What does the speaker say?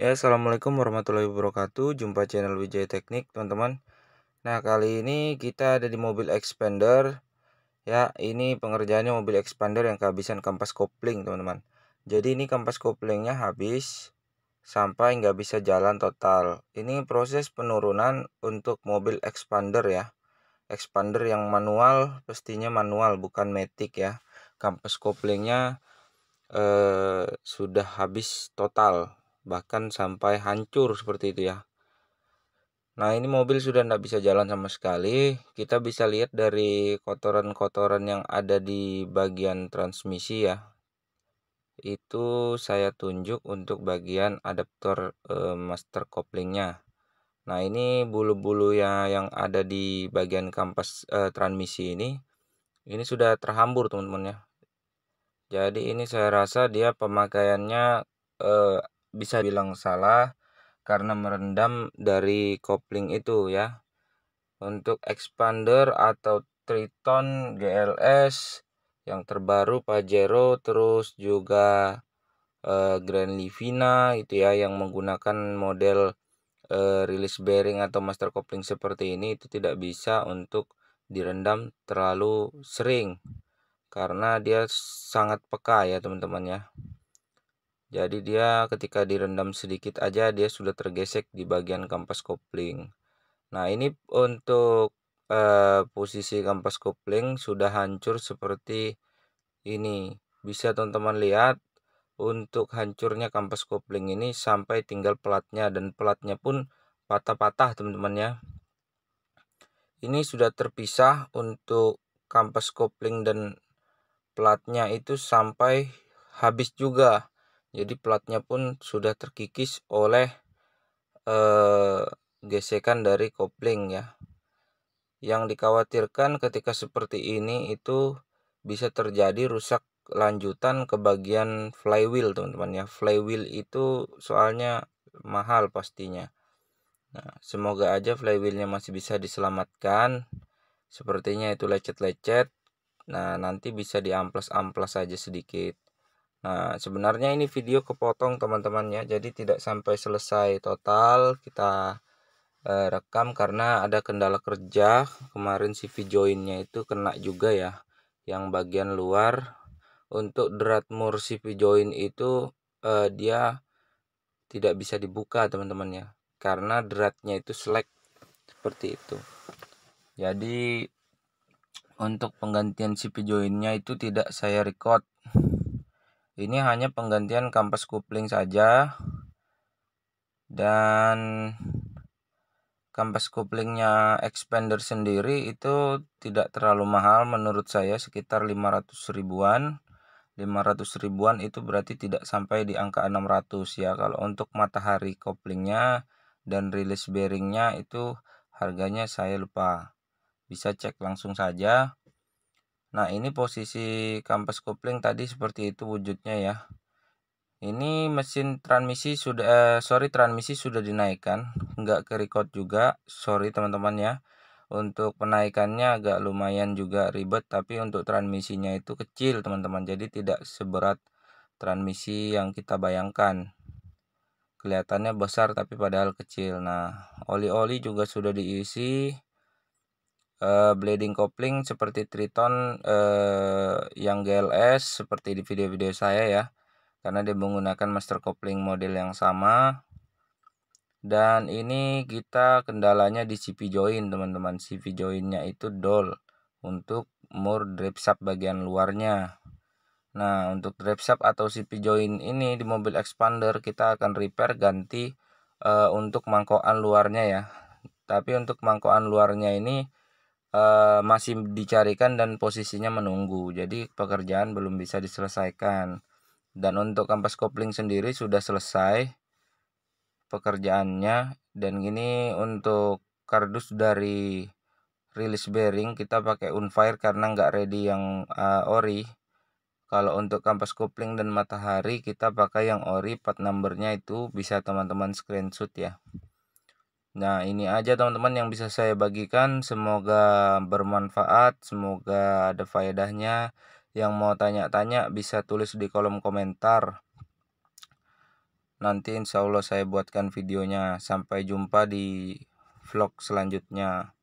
Ya, Assalamualaikum warahmatullahi wabarakatuh. Jumpa channel Wijaya Teknik, teman-teman. Nah, kali ini kita ada di mobil expander. Ya, ini pengerjaannya mobil expander yang kehabisan kampas kopling, teman-teman. Jadi ini kampas koplingnya habis sampai nggak bisa jalan total. Ini proses penurunan untuk mobil expander ya. Expander yang manual, pastinya manual bukan metik ya. Kampas koplingnya eh, sudah habis total bahkan sampai hancur seperti itu ya nah ini mobil sudah tidak bisa jalan sama sekali kita bisa lihat dari kotoran-kotoran yang ada di bagian transmisi ya itu saya tunjuk untuk bagian adaptor eh, master koplingnya. nah ini bulu-bulu ya yang ada di bagian kampas eh, transmisi ini ini sudah terhambur teman-teman ya jadi ini saya rasa dia pemakaiannya eh, bisa iya. bilang salah karena merendam dari kopling itu ya. Untuk expander atau Triton GLS yang terbaru Pajero terus juga eh, Grand Livina itu ya yang menggunakan model eh, release bearing atau master kopling seperti ini itu tidak bisa untuk direndam terlalu sering karena dia sangat peka ya teman-teman ya. Jadi dia ketika direndam sedikit aja dia sudah tergesek di bagian kampas kopling. Nah, ini untuk eh, posisi kampas kopling sudah hancur seperti ini. Bisa teman-teman lihat untuk hancurnya kampas kopling ini sampai tinggal pelatnya dan pelatnya pun patah-patah teman-teman ya. Ini sudah terpisah untuk kampas kopling dan pelatnya itu sampai habis juga jadi platnya pun sudah terkikis oleh eh, gesekan dari kopling ya yang dikhawatirkan ketika seperti ini itu bisa terjadi rusak lanjutan ke bagian flywheel teman-teman ya flywheel itu soalnya mahal pastinya nah semoga aja flywheelnya masih bisa diselamatkan sepertinya itu lecet-lecet nah nanti bisa diamplas-amplas aja sedikit Nah, sebenarnya ini video kepotong teman-teman ya. Jadi tidak sampai selesai total kita eh, rekam karena ada kendala kerja. Kemarin CV joinnya itu kena juga ya yang bagian luar. Untuk drat mur CV join itu eh, dia tidak bisa dibuka teman-teman ya. Karena dratnya itu slack seperti itu. Jadi untuk penggantian CV joinnya itu tidak saya record ini hanya penggantian kampas kopling saja. Dan kampas koplingnya expander sendiri itu tidak terlalu mahal menurut saya sekitar 500 ribuan. 500 ribuan itu berarti tidak sampai di angka 600 ya. Kalau untuk matahari koplingnya dan release bearingnya itu harganya saya lupa. Bisa cek langsung saja Nah ini posisi kampas kopling tadi seperti itu wujudnya ya. Ini mesin transmisi sudah eh, sorry transmisi sudah dinaikkan, nggak ke record juga, sorry teman-teman ya. Untuk penaikannya agak lumayan juga ribet, tapi untuk transmisinya itu kecil teman-teman, jadi tidak seberat transmisi yang kita bayangkan kelihatannya besar tapi padahal kecil. Nah, oli-oli juga sudah diisi uh, eh, blading kopling seperti Triton uh, yang GLS seperti di video-video saya ya karena dia menggunakan master kopling model yang sama dan ini kita kendalanya di CV join teman-teman CV joinnya itu dol untuk mur drip sub bagian luarnya nah untuk drip sub atau CV join ini di mobil expander kita akan repair ganti uh, untuk mangkokan luarnya ya tapi untuk mangkokan luarnya ini Eh, masih dicarikan dan posisinya menunggu. Jadi pekerjaan belum bisa diselesaikan. Dan untuk kampas kopling sendiri sudah selesai pekerjaannya dan ini untuk kardus dari rilis bearing kita pakai unfire karena nggak ready yang uh, ori. Kalau untuk kampas kopling dan matahari kita pakai yang ori part numbernya itu bisa teman-teman screenshot ya. Nah, ini aja teman-teman yang bisa saya bagikan. Semoga bermanfaat, semoga ada faedahnya. Yang mau tanya-tanya bisa tulis di kolom komentar. Nanti insya Allah saya buatkan videonya. Sampai jumpa di vlog selanjutnya.